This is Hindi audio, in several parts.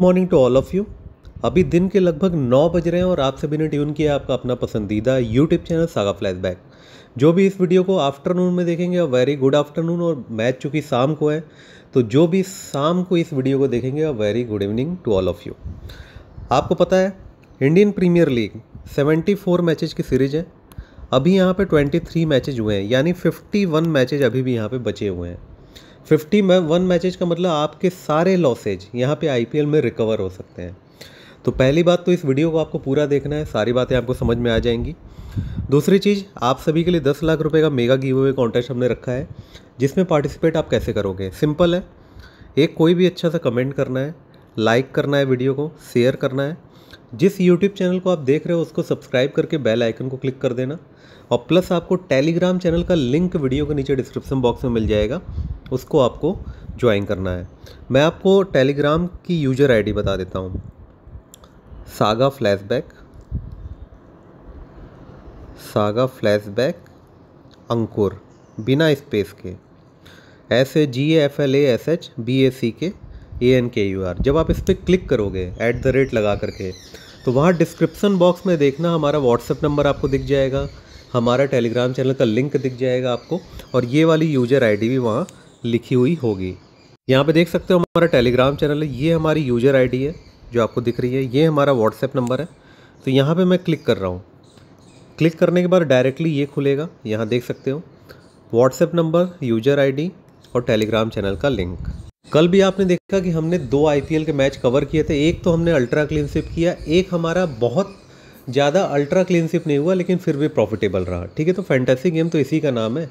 morning to all of you अभी दिन के लगभग नौ बज रहे हैं और आप सभी ने ट्यून किया आपका अपना पसंदीदा यूट्यूब चैनल सागा फ्लैशबैक जो भी इस वीडियो को आफ्टरनून में देखेंगे वेरी गुड आफ्टरनून और मैच चूँकि शाम को है तो जो भी शाम को इस वीडियो को देखेंगे very good evening to all of you आपको पता है इंडियन प्रीमियर लीग 74 मैचेज की सीरीज है अभी यहाँ पे 23 मैचेज हुए हैं यानी 51 मैचेज अभी भी यहाँ पे बचे हुए हैं फिफ्टी में वन मैचेज का मतलब आपके सारे लॉसेज यहाँ पे आई में रिकवर हो सकते हैं तो पहली बात तो इस वीडियो को आपको पूरा देखना है सारी बातें आपको समझ में आ जाएंगी दूसरी चीज़ आप सभी के लिए दस लाख रुपए का मेगा गिव अवे कॉन्टेस्ट हमने रखा है जिसमें पार्टिसिपेट आप कैसे करोगे सिंपल है एक कोई भी अच्छा सा कमेंट करना है लाइक करना है वीडियो को शेयर करना है जिस यूट्यूब चैनल को आप देख रहे हो उसको सब्सक्राइब करके बेल आइकन को क्लिक कर देना और प्लस आपको टेलीग्राम चैनल का लिंक वीडियो के नीचे डिस्क्रिप्शन बॉक्स में मिल जाएगा उसको आपको ज्वाइन करना है मैं आपको टेलीग्राम की यूजर आईडी बता देता हूँ saga flashback saga flashback Ankur बिना स्पेस के S A G F L A S H B A C K A N K U R जब आप इस पर क्लिक करोगे ऐट द रेट लगा करके तो वहाँ डिस्क्रिप्सन बॉक्स में देखना हमारा व्हाट्सएप नंबर आपको दिख जाएगा हमारा टेलीग्राम चैनल का लिंक दिख जाएगा आपको और ये वाली यूजर आईडी भी वहाँ लिखी हुई होगी यहाँ पे देख सकते हो हमारा टेलीग्राम चैनल है ये हमारी यूजर आईडी है जो आपको दिख रही है ये हमारा व्हाट्सएप नंबर है तो यहाँ पे मैं क्लिक कर रहा हूँ क्लिक करने के बाद डायरेक्टली ये खुलेगा यहाँ देख सकते हो व्हाट्सएप नंबर यूजर आईडी और टेलीग्राम चैनल का लिंक कल भी आपने देखा कि हमने दो आई के मैच कवर किए थे एक तो हमने अल्ट्रा क्लीनशिप किया एक हमारा बहुत ज़्यादा अल्ट्रा क्लीनशिप नहीं हुआ लेकिन फिर भी प्रॉफिटेबल रहा ठीक है तो फैंटेसी गेम तो इसी का नाम है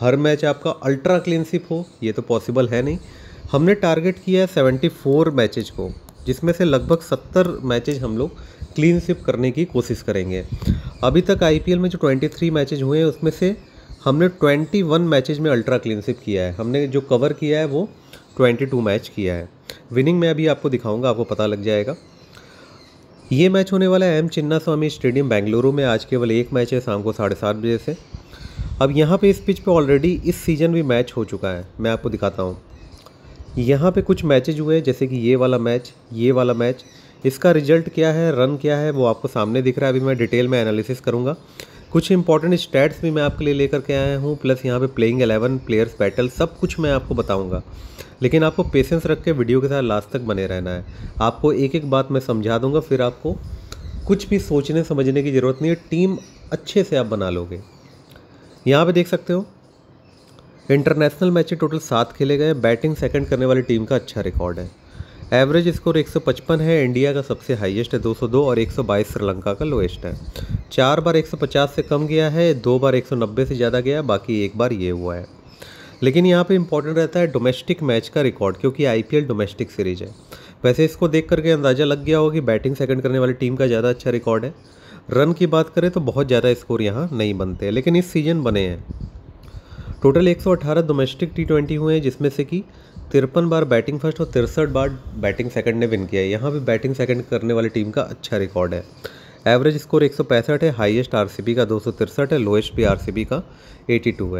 हर मैच आपका अल्ट्रा क्लीनशिप हो ये तो पॉसिबल है नहीं हमने टारगेट किया है सेवेंटी फोर मैचेज को जिसमें से लगभग सत्तर मैचेज हम लोग क्लीन स्विप करने की कोशिश करेंगे अभी तक आई में जो ट्वेंटी थ्री मैचेज हुए हैं उसमें से हमने ट्वेंटी वन मैचेज में अल्ट्रा क्लीनशिप किया है हमने जो कवर किया है वो ट्वेंटी टू मैच किया है विनिंग में अभी आपको दिखाऊंगा आपको पता लग जाएगा ये मैच होने वाला है एम चिन्ना स्वामी स्टेडियम बेंगलुरु में आज केवल एक मैच है शाम को साढ़े सात बजे से अब यहाँ पे इस पिच पे ऑलरेडी इस सीज़न भी मैच हो चुका है मैं आपको दिखाता हूँ यहाँ पे कुछ मैचेज हुए हैं जैसे कि ये वाला मैच ये वाला मैच इसका रिजल्ट क्या है रन क्या है वो आपको सामने दिख रहा है अभी मैं डिटेल में एनालिसिस करूँगा कुछ इंपॉर्टेंट स्टैट्स भी मैं आपके लिए लेकर के आया हूँ प्लस यहाँ पे प्लेइंग एलेवन प्लेयर्स बैटल सब कुछ मैं आपको बताऊँगा लेकिन आपको पेशेंस रख के वीडियो के साथ लास्ट तक बने रहना है आपको एक एक बात मैं समझा दूँगा फिर आपको कुछ भी सोचने समझने की ज़रूरत नहीं है टीम अच्छे से आप बना लोगे यहाँ पर देख सकते हो इंटरनेशनल मैचें टोटल सात खेले गए बैटिंग सेकंड करने वाली टीम का अच्छा रिकॉर्ड है एवरेज स्कोर 155 है इंडिया का सबसे हाईएस्ट है 202 और 122 श्रीलंका का लोएस्ट है चार बार 150 से कम गया है दो बार 190 से ज़्यादा गया बाकी एक बार ये हुआ है लेकिन यहाँ पे इंपॉर्टेंट रहता है डोमेस्टिक मैच का रिकॉर्ड क्योंकि आईपीएल डोमेस्टिक सीरीज है वैसे इसको देख करके अंदाज़ा लग गया हो कि बैटिंग सेकेंड करने वाली टीम का ज़्यादा अच्छा रिकॉर्ड है रन की बात करें तो बहुत ज़्यादा स्कोर यहाँ नहीं बनते लेकिन इस सीज़न बने हैं टोटल 118 डोमेस्टिक टी हुए हैं जिसमें से कि तिरपन बार बैटिंग फर्स्ट और तिरसठ बार बैटिंग सेकंड ने विन किया है यहाँ भी बैटिंग सेकंड करने वाली टीम का अच्छा रिकॉर्ड है एवरेज स्कोर एक है हाईएस्ट आरसीबी का दो है लोएस्ट भी आर का 82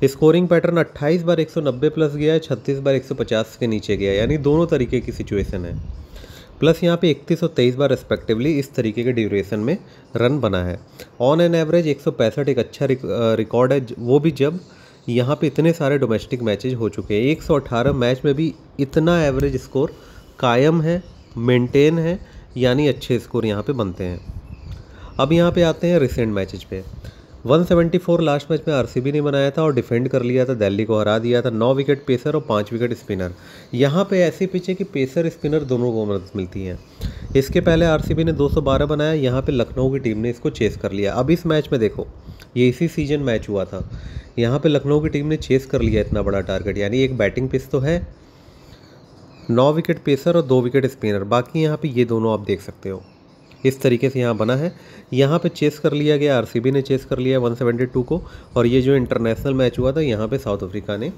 है स्कोरिंग पैटर्न 28 बार 190 प्लस गया है 36 बार 150 के नीचे गया यानी दोनों तरीके की सिचुएशन है प्लस यहाँ पे 31 और 23 बार रेस्पेक्टिवली इस तरीके के ड्यूरेशन में रन बना है ऑन एन एवरेज एक एक अच्छा रिकॉर्ड है वो भी जब यहाँ पे इतने सारे डोमेस्टिक मैचेज हो चुके हैं 118 मैच में भी इतना एवरेज स्कोर कायम है मेंटेन है यानी अच्छे स्कोर यहाँ पे बनते हैं अब यहाँ पे आते हैं रिसेंट मैचेज पे 174 लास्ट मैच में आरसीबी ने बनाया था और डिफेंड कर लिया था दिल्ली को हरा दिया था नौ विकेट पेसर और पाँच विकेट स्पिनर यहाँ पे ऐसे पिच है कि पेसर स्पिनर दोनों को मदद मिलती है इसके पहले आरसीबी ने 212 बनाया यहाँ पे लखनऊ की टीम ने इसको चेस कर लिया अब इस मैच में देखो ये इसी सीजन मैच हुआ था यहाँ पे लखनऊ की टीम ने चेस कर लिया इतना बड़ा टारगेट यानी एक बैटिंग पिच तो है नौ विकेट पेसर और दो विकेट स्पिनर बाकी यहाँ पे ये दोनों आप देख सकते हो इस तरीके से यहाँ बना है यहाँ पे चेस कर लिया गया आरसीबी ने चेस कर लिया 172 को और ये जो इंटरनेशनल मैच हुआ था यहाँ पे साउथ अफ्रीका ने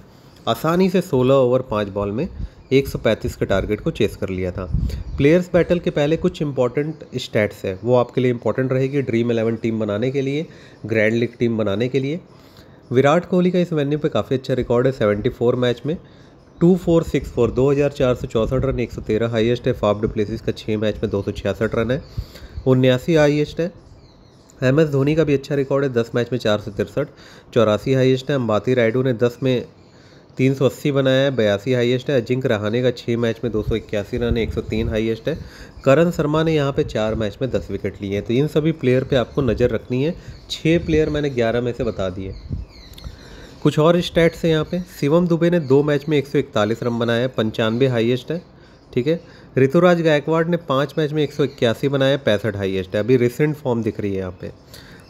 आसानी से 16 ओवर पाँच बॉल में 135 के टारगेट को चेस कर लिया था प्लेयर्स बैटल के पहले कुछ इंपॉर्टेंट स्टैट्स है वो आपके लिए इंपॉर्टेंट रहेगी ड्रीम एलेवन टीम बनाने के लिए ग्रैंड लीग टीम बनाने के लिए विराट कोहली का इस वेन्यू पर काफ़ी अच्छा रिकॉर्ड है सेवेंटी मैच में टू फोर सिक्स फोर दो हज़ार चार सौ चौंसठ रन एक सौ तेरह हाइएस्ट है फाफ डुप्लेसिस का छः मैच में दो सौ छियासठ रन है उन्यासी हाइएस्ट है एम एस धोनी का भी अच्छा रिकॉर्ड है दस मैच में चार सौ तिरसठ चौरासी हाइएस्ट है अम्बाती रायडू ने दस में तीन सौ अस्सी बनाया है बयासी हाइएस्ट है अजिंक रहाने का छः मैच में दो सौ इक्यासी रन है एक सौ तीन हाइएस्ट है करण शर्मा ने यहाँ पे चार मैच में दस विकेट लिए हैं तो इन सभी प्लेयर पे आपको नज़र रखनी है छः प्लेयर मैंने ग्यारह में से बता दिए कुछ और स्टैट्स हैं यहाँ पे शिवम दुबे ने दो मैच में 141 रन बनाए है पंचानवे हाईएस्ट है ठीक है ऋतुराज गायकवाड़ ने पाँच मैच में एक बनाया पैंसठ हाईएस्ट है अभी रिसेंट फॉर्म दिख रही है यहाँ पे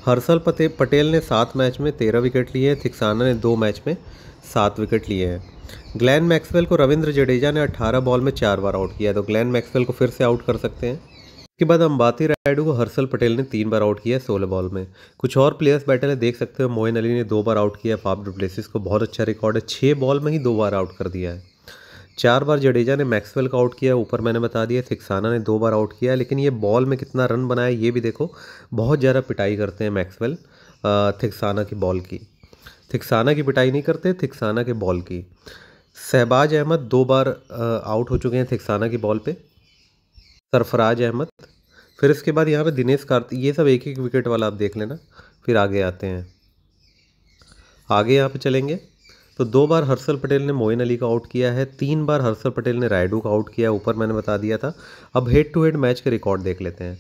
हर्षल पते पटेल ने सात मैच में तेरह विकेट लिए हैं थिक्साना ने दो मैच में सात विकेट लिए हैं ग्लैन मैक्सवेल को रविंद्र जडेजा ने अट्ठारह बॉल में चार बार आउट किया तो ग्लैन मैक्सवेल को फिर से आउट कर सकते हैं के बाद अम्बाती रायडू को हर्षल पटेल ने तीन बार आउट किया सोलह बॉल में कुछ और प्लेयर्स बैठे है देख सकते हो मोइन अली ने दो बार आउट किया फाफ डुप्लेसिस को बहुत अच्छा रिकॉर्ड है छः बॉल में ही दो बार आउट कर दिया है चार बार जडेजा ने मैक्सवेल का आउट किया ऊपर मैंने बता दिया सिक्साना ने दो बार आउट किया लेकिन ये बॉल में कितना रन बनाया ये भी देखो बहुत ज़्यादा पिटाई करते हैं मैक्सवेल थिक्साना की बॉल की थिक्साना की पिटाई नहीं करते थिक्साना के बॉल की शहबाज अहमद दो बार आउट हो चुके हैं थिक्साना की बॉल पे सरफराज अहमद फिर इसके बाद यहाँ पे दिनेश कार्तिक ये सब एक एक विकेट वाला आप देख लेना फिर आगे आते हैं आगे यहाँ पे चलेंगे तो दो बार हर्षल पटेल ने मोइन अली का आउट किया है तीन बार हर्षल पटेल ने रायडू का आउट किया ऊपर मैंने बता दिया था अब हेड टू हेड मैच के रिकॉर्ड देख लेते हैं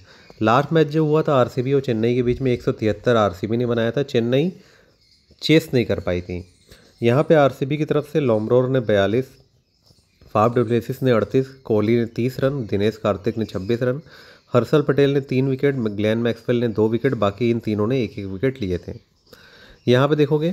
लास्ट मैच जो हुआ था आर और चेन्नई के बीच में एक सौ ने बनाया था चेन्नई चेस नहीं कर पाई थी यहाँ पर आर की तरफ से लॉमरोर ने बयालीस फाफ डुप्लेसिस ने अड़तीस कोहली ने तीस रन दिनेश कार्तिक ने छब्बीस रन हर्षल पटेल ने तीन विकेट ग्लैन मैक्सवेल ने दो विकेट बाकी इन तीनों ने एक एक विकेट लिए थे यहाँ पे देखोगे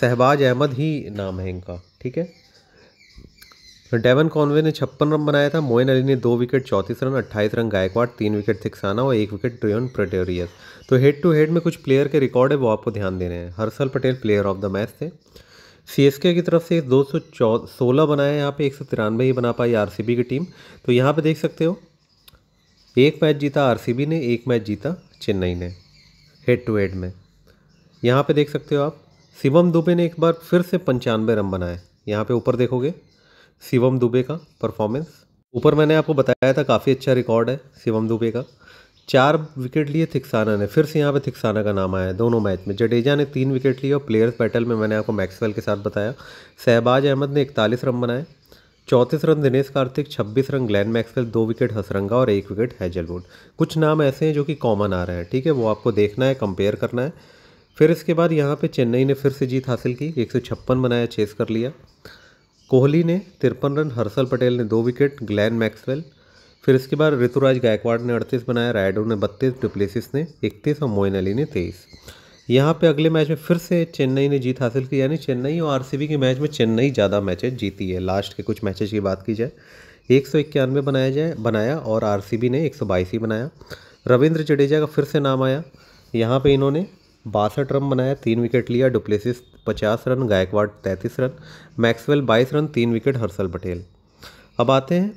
शहबाज अहमद ही नाम है इनका ठीक है डेवन कॉनवे ने छप्पन रन बनाया था मोइन अली ने दो विकेट चौंतीस रन अट्ठाईस रन गायकवाड तीन विकेट थिक्साना और एक विकेट ट्रियन प्रटेरियस तो हेड टू हेड में कुछ प्लेयर के रिकॉर्ड है वो आपको ध्यान देने हैं Harshal Patel player of the match थे सी की तरफ से दो सौ सोलह बनाए यहाँ पे एक सौ तिरानवे ही बना पाई आर की टीम तो यहाँ पे देख सकते हो एक मैच जीता आर ने एक मैच जीता चेन्नई ने हेड टू हेड में यहाँ पे देख सकते हो आप शिवम दुबे ने एक बार फिर से पंचानवे रन बनाए यहाँ पे ऊपर देखोगे शिवम दुबे का परफॉर्मेंस ऊपर मैंने आपको बताया था काफ़ी अच्छा रिकॉर्ड है शिवम दुबे का चार विकेट लिए थिक्साना ने फिर से यहाँ पे थिक्साना का नाम आया है दोनों मैच में जडेजा ने तीन विकेट लिए और प्लेयर्स बैटल में मैंने आपको मैक्सवेल के साथ बताया शहबाज अहमद ने इकतालीस रन बनाए चौंतीस रन दिनेश कार्तिक छब्बीस रन ग्लैन मैक्सवेल दो विकेट हसरंगा और एक विकेट हैजलवुड कुछ नाम ऐसे हैं जो कि कॉमन आ रहे हैं ठीक है वो आपको देखना है कंपेयर करना है फिर इसके बाद यहाँ पे चेन्नई ने फिर से जीत हासिल की एक सौ छप्पन बनाया चेस कर लिया कोहली ने तिरपन रन हर्षल पटेल ने दो विकेट ग्लैन मैक्सवेल फिर इसके बाद ऋतुराज गायकवाड़ ने अड़तीस बनाया रायडो ने बत्तीस डुप्लेसिस ने इकतीस और मोइन अली ने तेईस यहाँ पे अगले मैच में फिर से चेन्नई ने जीत हासिल की यानी चेन्नई और आरसीबी के मैच में चेन्नई ज़्यादा मैचेज जीती है लास्ट के कुछ मैचेज की बात की जाए एक सौ इक्यानवे बनाया जाए बनाया और आरसीबी ने एक सौ बाईस ही बनाया रविंद्र जडेजा का फिर से नाम आया यहाँ पे इन्होंने बासठ रन बनाया तीन विकेट लिया डुप्लेसिस पचास रन गायकवाड तैंतीस रन मैक्सवेल बाईस रन तीन विकेट हर्षल पटेल अब आते हैं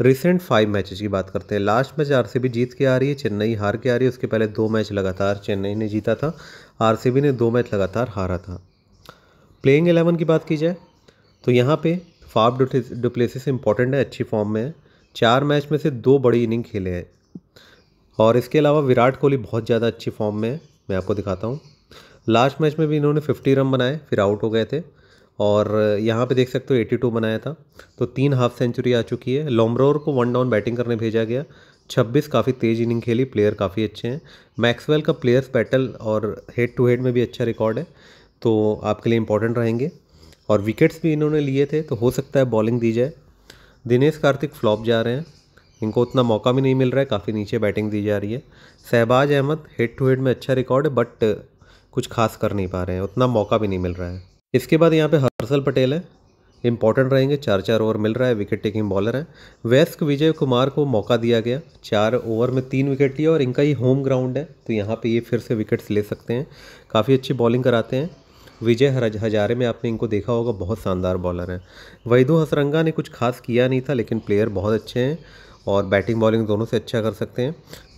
रिसेंट फाइव मैचेस की बात करते हैं लास्ट मैच आर जीत के आ रही है चेन्नई हार के आ रही है उसके पहले दो मैच लगातार चेन्नई ने जीता था आर ने दो मैच लगातार हारा था प्लेइंग एलेवन की बात की जाए तो यहाँ पे फाफ डुप्लेसिस इंपॉर्टेंट है अच्छी फॉर्म में है चार मैच में से दो बड़ी इनिंग खेले हैं और इसके अलावा विराट कोहली बहुत ज़्यादा अच्छी फॉर्म में है मैं आपको दिखाता हूँ लास्ट मैच में भी इन्होंने फिफ्टी रन बनाए फिर आउट हो गए थे और यहाँ पे देख सकते हो एटी बनाया था तो तीन हाफ सेंचुरी आ चुकी है लॉमरोर को वन डाउन बैटिंग करने भेजा गया 26 काफ़ी तेज इनिंग खेली प्लेयर काफ़ी अच्छे हैं मैक्सवेल का प्लेयर्स बैटल और हेड टू हेड में भी अच्छा रिकॉर्ड है तो आपके लिए इंपॉर्टेंट रहेंगे और विकेट्स भी इन्होंने लिए थे तो हो सकता है बॉलिंग दी जाए दिनेश कार्तिक फ्लॉप जा रहे हैं इनको उतना मौका भी नहीं मिल रहा है काफ़ी नीचे बैटिंग दी जा रही है Shahbaz Ahmed head to head में अच्छा रिकॉर्ड है बट कुछ खास कर नहीं पा रहे हैं उतना मौका भी नहीं मिल रहा है इसके बाद यहाँ पे हर्षल पटेल है इंपॉर्टेंट रहेंगे चार चार ओवर मिल रहा है विकेट टेकिंग बॉलर है वेस्क विजय कुमार को मौका दिया गया चार ओवर में तीन विकेट लिए और इनका ये होम ग्राउंड है तो यहाँ पे ये फिर से विकेट्स ले सकते हैं काफ़ी अच्छी बॉलिंग कराते हैं विजय हजारे में आपने इनको देखा होगा बहुत शानदार बॉलर हैं वैदू हसरंगा ने कुछ खास किया नहीं था लेकिन प्लेयर बहुत अच्छे हैं और बैटिंग बॉलिंग दोनों से अच्छा कर सकते हैं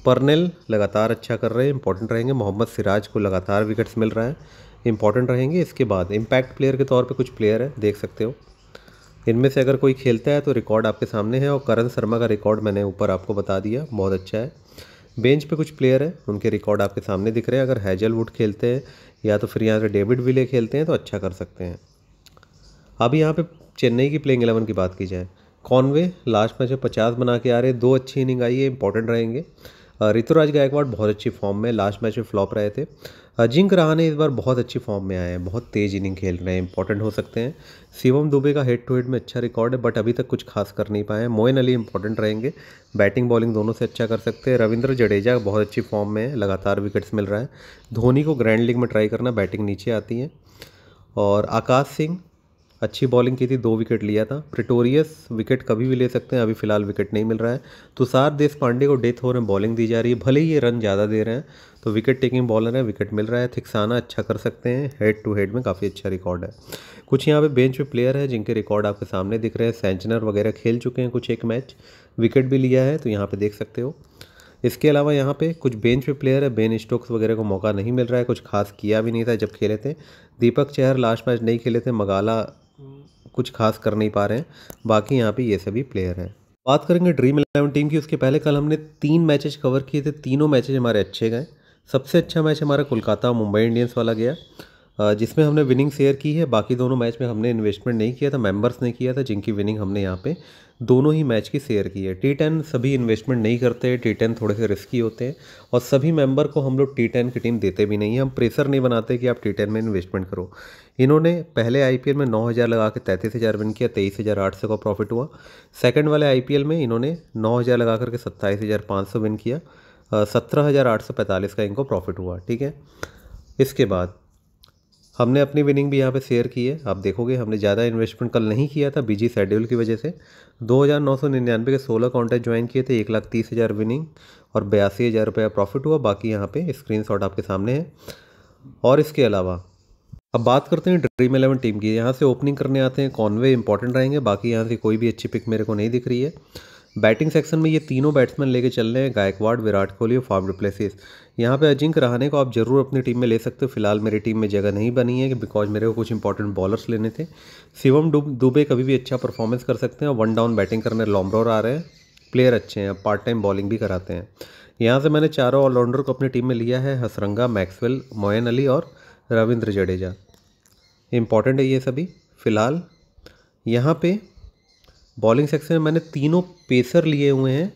पर्नेल लगातार अच्छा कर रहे हैं इंपॉर्टेंट रहेंगे मोहम्मद सिराज को लगातार विकेट्स मिल रहा है इंपॉर्टेंट रहेंगे इसके बाद इम्पैक्ट प्लेयर के तौर पर कुछ प्लेयर हैं देख सकते हो इनमें से अगर कोई खेलता है तो रिकॉर्ड आपके सामने है और करण शर्मा का रिकॉर्ड मैंने ऊपर आपको बता दिया बहुत अच्छा है बेंच पे कुछ प्लेयर हैं उनके रिकॉर्ड आपके सामने दिख रहे हैं अगर हैजलवुड खेलते हैं या तो फिर यहाँ से डेविड विले खेलते हैं तो अच्छा कर सकते हैं अब यहाँ पे चेन्नई की प्लेइंग एलेवन की बात की जाए कॉनवे लास्ट मैच में पचास बना के आ रहे दो अच्छी इनिंग आई है इंपॉर्टेंट रहेंगे ऋतुराज गायकवाड़ बहुत अच्छी फॉर्म में लास्ट मैच में फ्लॉप रहे थे अजिंक हाँ, रहाने इस बार बहुत अच्छी फॉर्म में आए हैं बहुत तेज़ इनिंग खेल रहे हैं इंपॉर्टेंट हो सकते हैं शिवम दुबे का हेड टू हेड में अच्छा रिकॉर्ड है बट अभी तक कुछ खास कर नहीं पाए हैं मोइन अली इंपॉर्टेंट रहेंगे बैटिंग बॉलिंग दोनों से अच्छा कर सकते हैं रविंद्र जडेजा बहुत अच्छी फॉर्म में है लगातार विकेट्स मिल रहा है धोनी को ग्रैंड लीग में ट्राई करना बैटिंग नीचे आती है और आकाश सिंह अच्छी बॉलिंग की थी दो विकेट लिया था प्रिटोरियस विकेट कभी भी ले सकते हैं अभी फ़िलहाल विकेट नहीं मिल रहा है तुषार देश पांडे को डेथ ओवर में बॉलिंग दी जा रही है भले ही ये रन ज़्यादा दे रहे हैं तो विकेट टेकिंग बॉलर है विकेट मिल रहा है थिक्साना अच्छा कर सकते हैं हेड टू हेड में काफ़ी अच्छा रिकॉर्ड है कुछ यहाँ पे बेंच पे प्लेयर है जिनके रिकॉर्ड आपके सामने दिख रहे हैं सेंचनर वगैरह खेल चुके हैं कुछ एक मैच विकेट भी लिया है तो यहाँ पे देख सकते हो इसके अलावा यहाँ पे कुछ बेंच पे प्लेयर है बेन स्टोक्स वगैरह को मौका नहीं मिल रहा है कुछ खास किया भी नहीं था जब खेले थे दीपक चहर लास्ट मैच नहीं खेले थे मगाला कुछ खास कर नहीं पा रहे हैं बाकी यहाँ पे ये सभी प्लेयर हैं बात करेंगे ड्रीम इलेवन टीम की उसके पहले कल हमने तीन मैचेस कवर किए थे तीनों मैचेज हमारे अच्छे गए सबसे अच्छा मैच हमारा कोलकाता मुंबई इंडियंस वाला गया जिसमें हमने विनिंग शेयर की है बाकी दोनों मैच में हमने इन्वेस्टमेंट नहीं किया था मेंबर्स ने किया था जिनकी विनिंग हमने यहाँ पे दोनों ही मैच की शेयर की है टी टेन सभी इन्वेस्टमेंट नहीं करते टी टेन थोड़े से रिस्की होते हैं और सभी मेंबर को हम लोग टी टेन की टीम देते भी नहीं हम प्रेशर नहीं बनाते कि आप टी टेन में इन्वेस्टमेंट करो इन्होंने पहले आई में नौ हज़ार लगा के तैंतीस हज़ार किया तेईस हज़ार आठ सौ का प्रॉफिट हुआ सेकेंड वाले आई में इन्होंने नौ हज़ार लगा करके सत्ताईस हज़ार पाँच सौ विन किया सत्रह हज़ार आठ सौ पैंतालीस का इनको प्रॉफिट हुआ ठीक है इसके बाद हमने अपनी विनिंग भी यहाँ पे शेयर की है आप देखोगे हमने ज़्यादा इन्वेस्टमेंट कल नहीं किया था बिजी शेड्यूल की वजह से दो हज़ार नौ सौ निन्यानवे के सोलह कॉन्टैक्ट ज्वाइन किए थे एक लाख तीस हज़ार विनिंग और बयासी हज़ार रुपया प्रॉफिट हुआ बाकी यहाँ पे स्क्रीन शॉट आपके सामने है और इसके अलावा अब बात करते हैं ड्रीम इलेवन टीम की यहाँ से ओपनिंग करने आते हैं कॉनवे इंपॉर्टेंट रहेंगे बाकी यहाँ से कोई भी अच्छी पिक मेरे को नहीं दिख रही है बैटिंग सेक्शन में ये तीनों बैट्समैन लेके चल रहे हैं गायकवाड़ विराट कोहली और फार्म रिप्लेसिस यहाँ पे अजिंक रहाने को आप ज़रूर अपनी टीम में ले सकते हो फिलहाल मेरी टीम में जगह नहीं बनी है बिकॉज मेरे को कुछ इंपॉर्टेंट बॉलर्स लेने थे शिवम दुबे कभी भी अच्छा परफॉर्मेंस कर सकते हैं वन डाउन बैटिंग करने लॉम्ब्रोर आ रहे हैं प्लेयर अच्छे हैं पार्ट टाइम बॉलिंग भी कराते हैं यहाँ से मैंने चारों ऑलराउंडर को अपनी टीम में लिया है हसरंगा मैक्सवेल मोयन अली और रविंद्र जडेजा इम्पॉर्टेंट है ये सभी फ़िलहाल यहाँ पे बॉलिंग सेक्शन में मैंने तीनों पेसर लिए हुए हैं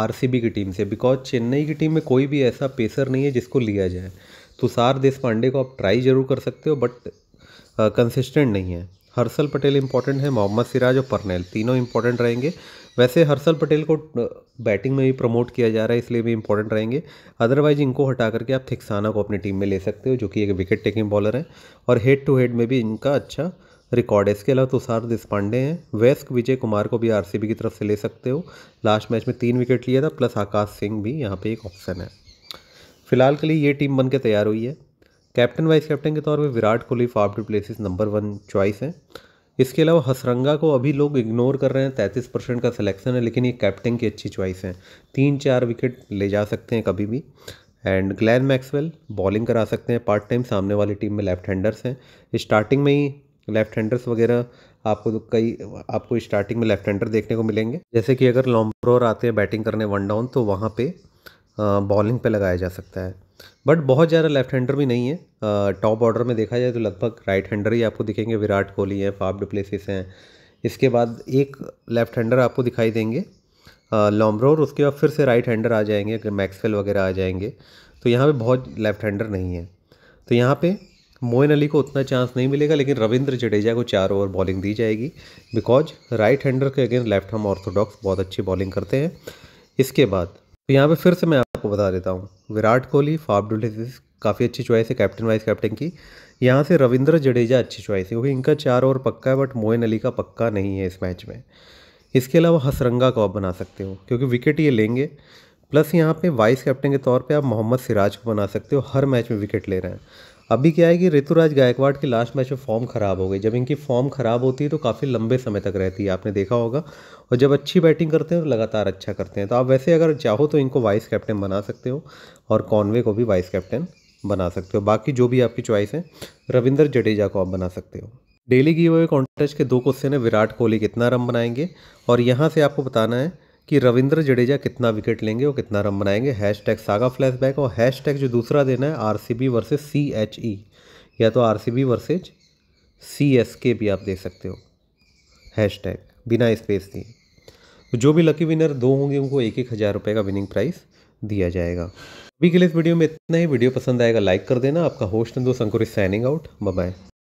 आरसीबी की टीम से बिकॉज चेन्नई की टीम में कोई भी ऐसा पेसर नहीं है जिसको लिया जाए तुषार तो देश पांडे को आप ट्राई ज़रूर कर सकते हो बट कंसिस्टेंट नहीं है हर्षल पटेल इंपॉर्टेंट है मोहम्मद सिराज और परनेल तीनों इंपॉर्टेंट रहेंगे वैसे हर्षल पटेल को बैटिंग में भी प्रमोट किया जा रहा है इसलिए भी इंपॉर्टेंट रहेंगे अदरवाइज इनको हटा करके आप थिक्साना को अपनी टीम में ले सकते हो जो कि एक विकेट टेकिंग बॉलर है और हेड टू हेड में भी इनका अच्छा रिकॉर्ड है इसके अलावा तुषार तो देशपांडे हैं वेस्क विजय कुमार को भी आरसीबी की तरफ से ले सकते हो लास्ट मैच में तीन विकेट लिया था प्लस आकाश सिंह भी यहाँ पे एक ऑप्शन है फिलहाल के लिए ये टीम बन के तैयार हुई है कैप्टन वाइस कैप्टन के तौर पर Virat Kohli Faf du Plessis number one choice हैं इसके अलावा हसरंगा को अभी लोग इग्नोर कर रहे हैं तैंतीस परसेंट का सिलेक्शन है लेकिन ये कैप्टन की अच्छी चॉइस हैं तीन चार विकेट ले जा सकते हैं कभी भी एंड ग्लैन मैक्सवेल बॉलिंग करा सकते हैं पार्ट टाइम सामने वाली टीम में लेफ्ट हैंडर्स हैं स्टार्टिंग में ही लेफ्ट हैंडर्स वगैरह आपको तो कई आपको स्टार्टिंग में लेफ्ट हैंडर देखने को मिलेंगे जैसे कि अगर लॉम्ब्रोर आते हैं बैटिंग करने वन डाउन तो वहाँ पे बॉलिंग पे लगाया जा सकता है बट बहुत ज़्यादा लेफ्ट हैंडर भी नहीं है टॉप ऑर्डर में देखा जाए तो लगभग राइट हैंडर ही आपको दिखेंगे विराट कोहली हैं फाफ डुप्लेसिस हैं इसके बाद एक लेफ्ट हैंडर आपको दिखाई देंगे लॉम्ब्रोर उसके बाद फिर से राइट हैंडर आ जाएंगे मैक्सवेल वगैरह आ जाएंगे तो यहाँ पर बहुत लेफ्ट हैंडर नहीं है तो यहाँ पर मोइन अली को उतना चांस नहीं मिलेगा लेकिन रविंद्र जडेजा को चार ओवर बॉलिंग दी जाएगी बिकॉज राइट हैंडर के अगेंस्ट लेफ्ट हम ऑर्थोडॉक्स बहुत अच्छी बॉलिंग करते हैं इसके बाद तो यहाँ पे फिर से मैं आपको बता देता हूँ विराट कोहली फाफ काफ़ी अच्छी चॉइस है कैप्टन वाइस कैप्टन की यहाँ से रविंद्र जडेजा अच्छी चॉइस है क्योंकि इनका चार ओवर पक्का है बट मोइन अली का पक्का नहीं है इस मैच में इसके अलावा हसरंगा को आप बना सकते हो क्योंकि विकेट ये लेंगे प्लस यहाँ पे वाइस कैप्टन के तौर पे आप मोहम्मद सिराज को बना सकते हो हर मैच में विकेट ले रहे हैं अभी क्या है कि ऋतुराज गायकवाड़ की लास्ट मैच में फॉर्म ख़राब हो गई जब इनकी फॉर्म ख़राब होती है तो काफ़ी लंबे समय तक रहती है आपने देखा होगा और जब अच्छी बैटिंग करते हैं तो लगातार अच्छा करते हैं तो आप वैसे अगर चाहो तो इनको वाइस कैप्टन बना सकते हो और कॉन्वे को भी वाइस कैप्टन बना सकते हो बाकी जो भी आपकी च्वाइस है रविंदर जडेजा को आप बना सकते हो डेली गिवे कॉन्टेस्ट के दो क्वेश्चन है विराट कोहली कितना रन बनाएंगे और यहाँ से आपको बताना है कि रविंद्र जडेजा कितना विकेट लेंगे और कितना रन बनाएंगे हैश टैग सागा बैक और हैश टैग जो दूसरा देना है R C B versus C H E या तो R C B versus C S K भी आप दे सकते हो हैश टैग बिना स्पेस दिए तो जो भी लकी विनर दो होंगे उनको एक एक हज़ार रुपये का विनिंग प्राइस दिया जाएगा अभी के लिए इस वीडियो में इतना ही वीडियो पसंद आएगा लाइक कर देना आपका होस्ट दो संकुरित साइनिंग आउट बाय